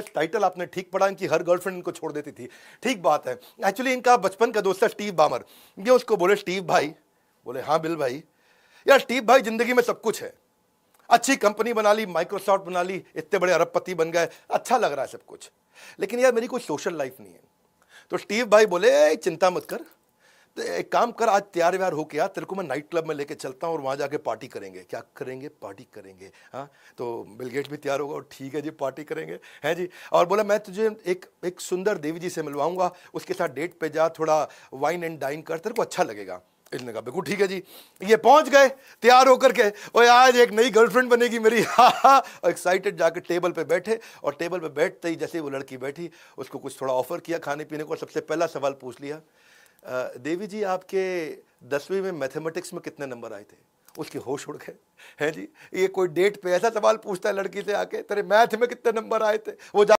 title आपने ठीक पढ़ा इनकी हर गर्लफ्रेंड इनको छोड़ देती थी ठीक बात है एक्चुअली इनका बचपन का दोस्त है स्टीव बामर ये उसको बोले स्टीव भाई बोले हाँ बिल भाई यार स्टीव भाई जिंदगी में सब कुछ है अच्छी कंपनी बना ली माइक्रोसॉफ्ट बना ली इतने बड़े अरबपति बन गए अच्छा लग रहा है सब कुछ लेकिन यार मेरी कोई सोशल लाइफ नहीं है तो स्टीव भाई बोले चिंता मत कर तो एक काम कर आज तैयार व्यार होके आ तेरे को मैं नाइट क्लब में लेके चलता हूँ और वहाँ जाके पार्टी करेंगे क्या करेंगे पार्टी करेंगे हाँ तो बिलगेट भी तैयार होगा और ठीक है जी पार्टी करेंगे हैं जी और बोला मैं तुझे एक एक सुंदर देवी जी से मिलवाऊंगा उसके साथ डेट पे जा थोड़ा वाइन एंड डाइन कर तेरे को अच्छा लगेगा इसने कहा बिल्कुल ठीक है जी ये पहुंच गए तैयार होकर के और आज एक नई गर्लफ्रेंड बनेगी मेरी एक्साइटेड जाकर टेबल पे बैठे और टेबल पे बैठते ही जैसे वो लड़की बैठी उसको कुछ थोड़ा ऑफर किया खाने पीने को सबसे पहला सवाल पूछ लिया देवी जी आपके दसवीं में मैथमेटिक्स में कितने नंबर आए थे उसके होश उड़ गए हैं जी ये कोई डेट पे ऐसा सवाल पूछता है लड़की से आके तेरे मैथ में कितने नंबर आए थे वो